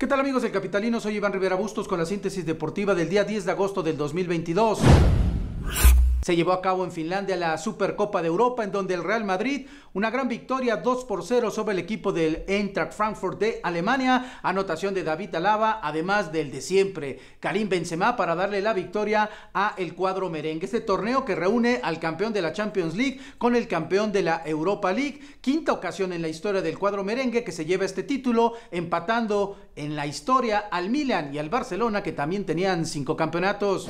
¿Qué tal amigos del Capitalino? Soy Iván Rivera Bustos con la síntesis deportiva del día 10 de agosto del 2022 se llevó a cabo en Finlandia la Supercopa de Europa, en donde el Real Madrid, una gran victoria 2 por 0 sobre el equipo del Eintracht Frankfurt de Alemania, anotación de David Alaba, además del de siempre, Karim Benzema, para darle la victoria a el cuadro merengue. Este torneo que reúne al campeón de la Champions League con el campeón de la Europa League, quinta ocasión en la historia del cuadro merengue que se lleva este título, empatando en la historia al Milan y al Barcelona, que también tenían cinco campeonatos.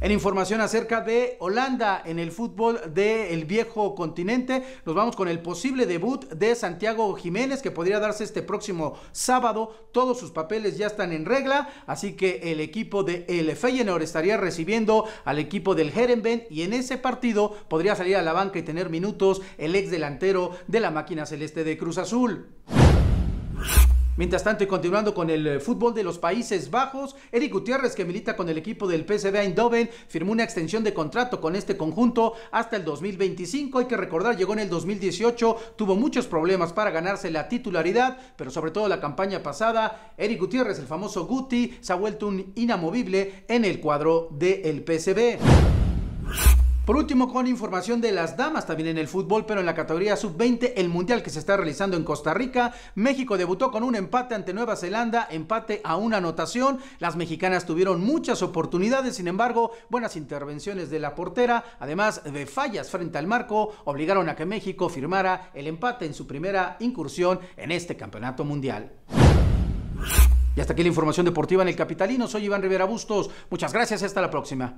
En información acerca de Holanda en el fútbol del viejo continente, nos vamos con el posible debut de Santiago Jiménez que podría darse este próximo sábado. Todos sus papeles ya están en regla, así que el equipo de El Feyenoord estaría recibiendo al equipo del Herenben y en ese partido podría salir a la banca y tener minutos el ex delantero de la máquina celeste de Cruz Azul. Mientras tanto, y continuando con el eh, fútbol de los Países Bajos, Eric Gutiérrez, que milita con el equipo del PSV Eindhoven, firmó una extensión de contrato con este conjunto hasta el 2025. Hay que recordar, llegó en el 2018, tuvo muchos problemas para ganarse la titularidad, pero sobre todo la campaña pasada, Eric Gutiérrez, el famoso Guti, se ha vuelto un inamovible en el cuadro del PSV. Por último, con información de las damas también en el fútbol, pero en la categoría sub-20, el mundial que se está realizando en Costa Rica, México debutó con un empate ante Nueva Zelanda, empate a una anotación. Las mexicanas tuvieron muchas oportunidades, sin embargo, buenas intervenciones de la portera, además de fallas frente al marco, obligaron a que México firmara el empate en su primera incursión en este campeonato mundial. Y hasta aquí la información deportiva en el Capitalino. Soy Iván Rivera Bustos. Muchas gracias y hasta la próxima.